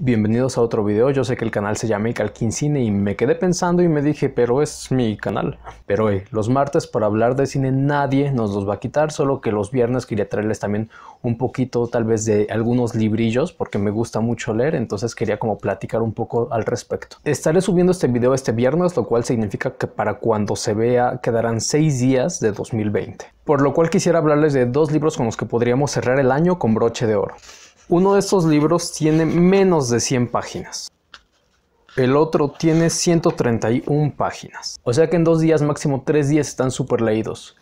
Bienvenidos a otro video, yo sé que el canal se llama Icalquín Cine y me quedé pensando y me dije, pero es mi canal. Pero hoy los martes para hablar de cine nadie nos los va a quitar, solo que los viernes quería traerles también un poquito tal vez de algunos librillos porque me gusta mucho leer, entonces quería como platicar un poco al respecto. Estaré subiendo este video este viernes, lo cual significa que para cuando se vea quedarán seis días de 2020. Por lo cual quisiera hablarles de dos libros con los que podríamos cerrar el año con broche de oro. Uno de estos libros tiene menos de 100 páginas. El otro tiene 131 páginas. O sea que en dos días, máximo tres días, están súper leídos.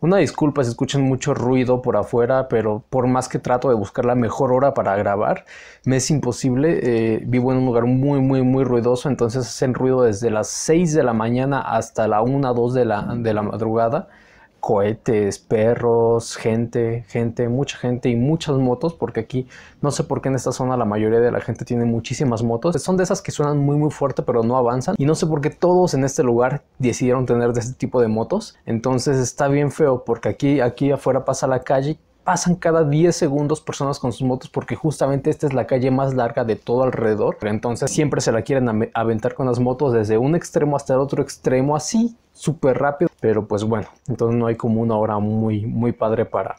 Una disculpa si escuchan mucho ruido por afuera, pero por más que trato de buscar la mejor hora para grabar, me es imposible. Eh, vivo en un lugar muy, muy, muy ruidoso, entonces hacen ruido desde las 6 de la mañana hasta la 1, 2 de la, de la madrugada cohetes, perros, gente, gente, mucha gente y muchas motos, porque aquí no sé por qué en esta zona la mayoría de la gente tiene muchísimas motos. Son de esas que suenan muy muy fuerte pero no avanzan y no sé por qué todos en este lugar decidieron tener de este tipo de motos. Entonces está bien feo porque aquí, aquí afuera pasa la calle pasan cada 10 segundos personas con sus motos porque justamente esta es la calle más larga de todo alrededor. Entonces siempre se la quieren aventar con las motos desde un extremo hasta el otro extremo así súper rápido. Pero pues bueno, entonces no hay como una hora muy, muy padre para,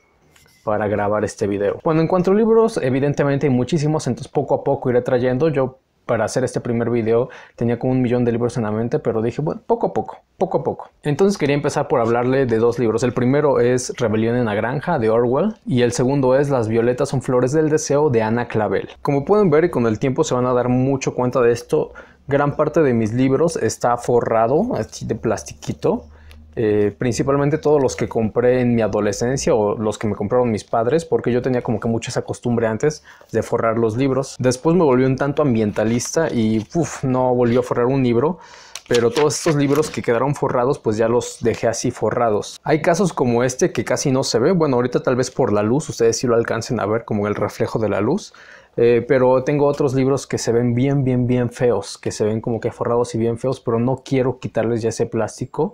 para grabar este video. Bueno, en cuanto a libros, evidentemente hay muchísimos, entonces poco a poco iré trayendo. Yo para hacer este primer video tenía como un millón de libros en la mente, pero dije, bueno, poco a poco, poco a poco. Entonces quería empezar por hablarle de dos libros. El primero es Rebelión en la Granja de Orwell y el segundo es Las Violetas son Flores del Deseo de Ana Clavel. Como pueden ver y con el tiempo se van a dar mucho cuenta de esto, gran parte de mis libros está forrado así de plastiquito eh, principalmente todos los que compré en mi adolescencia o los que me compraron mis padres, porque yo tenía como que mucha esa costumbre antes de forrar los libros. Después me volvió un tanto ambientalista y no volvió a forrar un libro pero todos estos libros que quedaron forrados pues ya los dejé así forrados. Hay casos como este que casi no se ve, bueno ahorita tal vez por la luz ustedes si lo alcancen a ver como el reflejo de la luz, eh, pero tengo otros libros que se ven bien, bien, bien feos, que se ven como que forrados y bien feos, pero no quiero quitarles ya ese plástico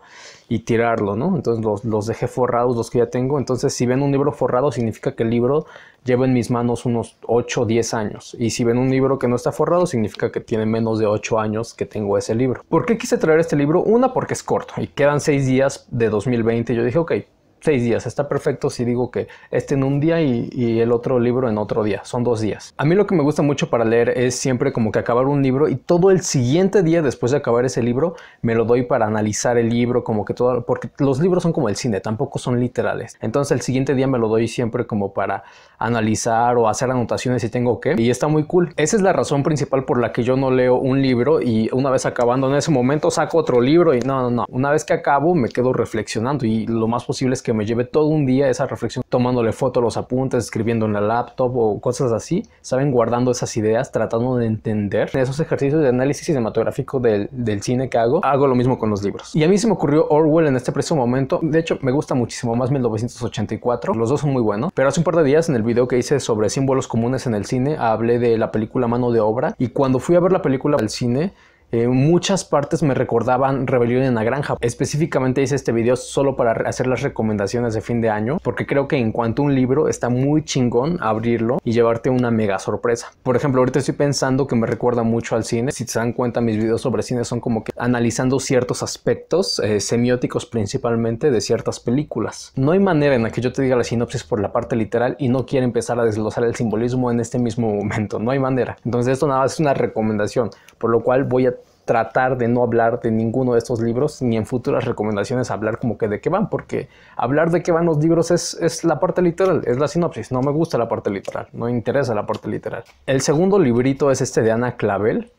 y tirarlo, ¿no? Entonces los, los dejé forrados, los que ya tengo. Entonces si ven un libro forrado, significa que el libro lleva en mis manos unos 8 o 10 años. Y si ven un libro que no está forrado, significa que tiene menos de 8 años que tengo ese libro. ¿Por qué quise traer este libro? Una, porque es corto y quedan 6 días de 2020. Yo dije, ok, seis días. Está perfecto si digo que este en un día y, el otro libro en otro día. Son dos días. A mí lo que me gusta mucho para leer es siempre como que acabar un libro y todo el siguiente día después de acabar ese libro me lo doy para analizar el libro, como que todo, porque los libros son como el cine, tampoco son literales. Entonces el siguiente día me lo doy siempre como para analizar o hacer anotaciones si tengo que. Y está muy cool. Esa es la razón principal por la que yo no leo un libro y una vez acabando en ese momento saco otro libro y no, no, no. Una vez que acabo me quedo reflexionando y lo más posible es que que me llevé todo un día esa reflexión, tomándole foto los apuntes, escribiendo en la laptop o cosas así, saben, guardando esas ideas, tratando de entender esos ejercicios de análisis cinematográfico del, cine que hago, hago lo mismo con los libros. Y a mí se me ocurrió Orwell en este preciso momento, de hecho me gusta muchísimo más 1984, los dos son muy buenos, pero hace un par de días en el video que hice sobre símbolos comunes en el cine, hablé de la película Mano de Obra y cuando fui a ver la película al cine, eh, muchas partes me recordaban Rebelión en la Granja. Específicamente hice este video solo para hacer las recomendaciones de fin de año, porque creo que en cuanto a un libro está muy chingón abrirlo y llevarte una mega sorpresa. Por ejemplo, ahorita estoy pensando que me recuerda mucho al cine. Si te dan cuenta, mis videos sobre cine son como que analizando ciertos aspectos eh, semióticos principalmente de ciertas películas. No hay manera en la que yo te diga la sinopsis por la parte literal y no quiera empezar a desglosar el simbolismo en este mismo momento. No hay manera. Entonces esto nada más es una recomendación, por lo cual voy a tratar de no hablar de ninguno de estos libros, ni en futuras recomendaciones hablar como que de qué van, porque hablar de qué van los libros es, la parte literal, es la sinopsis, no me gusta la parte literal, no me interesa la parte literal. El segundo librito es este de Ana Clavel,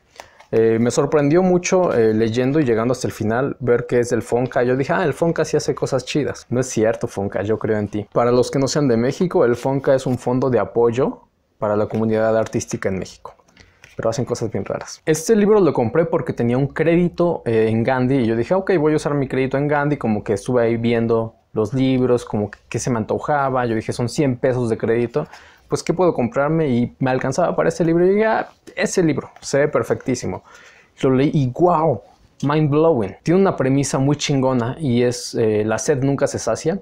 eh, me sorprendió mucho eh, leyendo y llegando hasta el final ver que es el Fonca. Yo dije, ah, el Fonca sí hace cosas chidas. No es cierto, Fonca, yo creo en ti. Para los que no sean de México, el Fonca es un fondo de apoyo para la comunidad artística en México pero hacen cosas bien raras. Este libro lo compré porque tenía un crédito eh, en Gandhi y yo dije, ah, ok, voy a usar mi crédito en Gandhi, como que estuve ahí viendo los libros, como que, se me antojaba, yo dije, son 100 pesos de crédito, pues qué puedo comprarme y me alcanzaba para este libro y dije, ah, ese libro se ve perfectísimo. Lo leí y wow, mind blowing. Tiene una premisa muy chingona y es eh, la sed nunca se sacia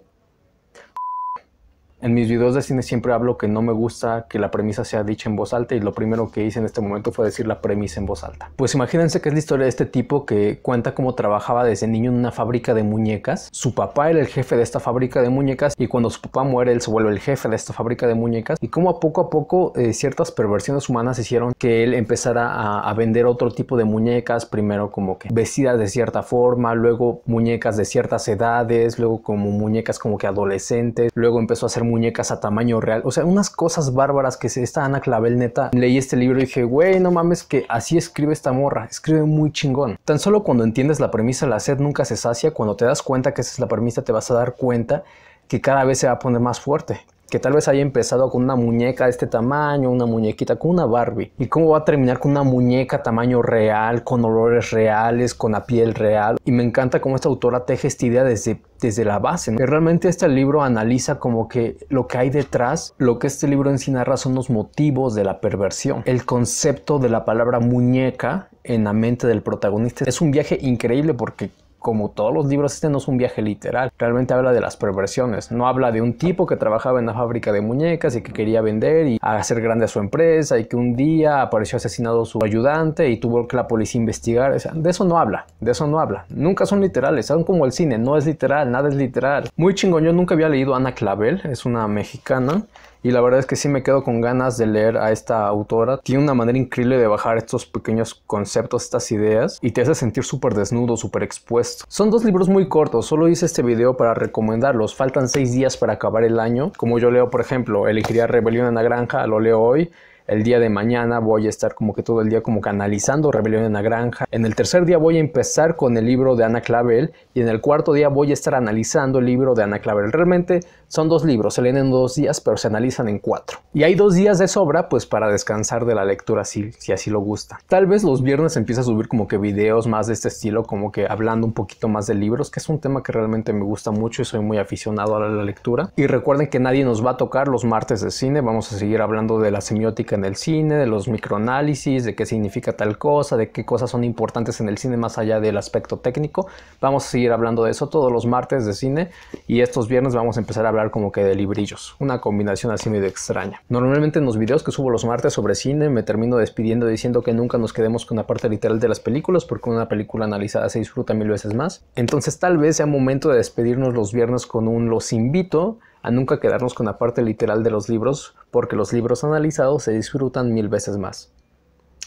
en mis videos de cine siempre hablo que no me gusta que la premisa sea dicha en voz alta y lo primero que hice en este momento fue decir la premisa en voz alta. Pues imagínense que es la historia de este tipo que cuenta cómo trabajaba desde niño en una fábrica de muñecas. Su papá era el jefe de esta fábrica de muñecas y cuando su papá muere él se vuelve el jefe de esta fábrica de muñecas y cómo a poco a poco eh, ciertas perversiones humanas hicieron que él empezara a, a vender otro tipo de muñecas, primero como que vestidas de cierta forma, luego muñecas de ciertas edades, luego como muñecas como que adolescentes, luego empezó a hacer muñecas muñecas a tamaño real. O sea, unas cosas bárbaras que se, esta Ana Clavel neta. Leí este libro y dije, güey, no mames que así escribe esta morra. Escribe muy chingón. Tan solo cuando entiendes la premisa, la sed nunca se sacia. Cuando te das cuenta que esa es la premisa, te vas a dar cuenta que cada vez se va a poner más fuerte, que tal vez haya empezado con una muñeca de este tamaño, una muñequita, con una Barbie. ¿Y cómo va a terminar con una muñeca tamaño real, con olores reales, con la piel real? Y me encanta cómo esta autora teje esta idea desde, desde la base. realmente este libro analiza como que lo que hay detrás, lo que este libro en sí narra son los motivos de la perversión. El concepto de la palabra muñeca en la mente del protagonista es un viaje increíble porque como todos los libros, este no es un viaje literal. Realmente habla de las perversiones. No habla de un tipo que trabajaba en la fábrica de muñecas y que quería vender y hacer grande a su empresa y que un día apareció asesinado su ayudante y tuvo que la policía investigar. de eso no habla, de eso no habla. Nunca son literales, son como el cine, no es literal, nada es literal. Muy chingón, yo nunca había leído Ana Clavel, es una mexicana y la verdad es que sí me quedo con ganas de leer a esta autora. Tiene una manera increíble de bajar estos pequeños conceptos, estas ideas y te hace sentir súper desnudo, súper expuesto. Son dos libros muy cortos, solo hice este video para recomendarlos. Faltan seis días para acabar el año. Como yo leo, por ejemplo, elegiría Rebelión en la Granja, lo leo hoy el día de mañana voy a estar como que todo el día como canalizando Rebelión en la Granja. En el tercer día voy a empezar con el libro de Ana Clavel y en el cuarto día voy a estar analizando el libro de Ana Clavel. Realmente son dos libros, se leen en dos días, pero se analizan en cuatro. Y hay dos días de sobra, pues para descansar de la lectura si, si así lo gusta. Tal vez los viernes empiece a subir como que videos más de este estilo, como que hablando un poquito más de libros, que es un tema que realmente me gusta mucho y soy muy aficionado a la lectura. Y recuerden que nadie nos va a tocar los martes de cine, vamos a seguir hablando de la semiótica en el cine, de los microanálisis, de qué significa tal cosa, de qué cosas son importantes en el cine más allá del aspecto técnico. Vamos a seguir hablando de eso todos los martes de cine y estos viernes vamos a empezar a como que de librillos, una combinación así medio extraña. Normalmente en los videos que subo los martes sobre cine me termino despidiendo diciendo que nunca nos quedemos con la parte literal de las películas porque una película analizada se disfruta mil veces más. Entonces tal vez sea momento de despedirnos los viernes con un los invito a nunca quedarnos con la parte literal de los libros porque los libros analizados se disfrutan mil veces más.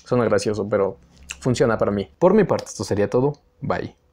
Suena gracioso, pero funciona para mí. Por mi parte esto sería todo. Bye.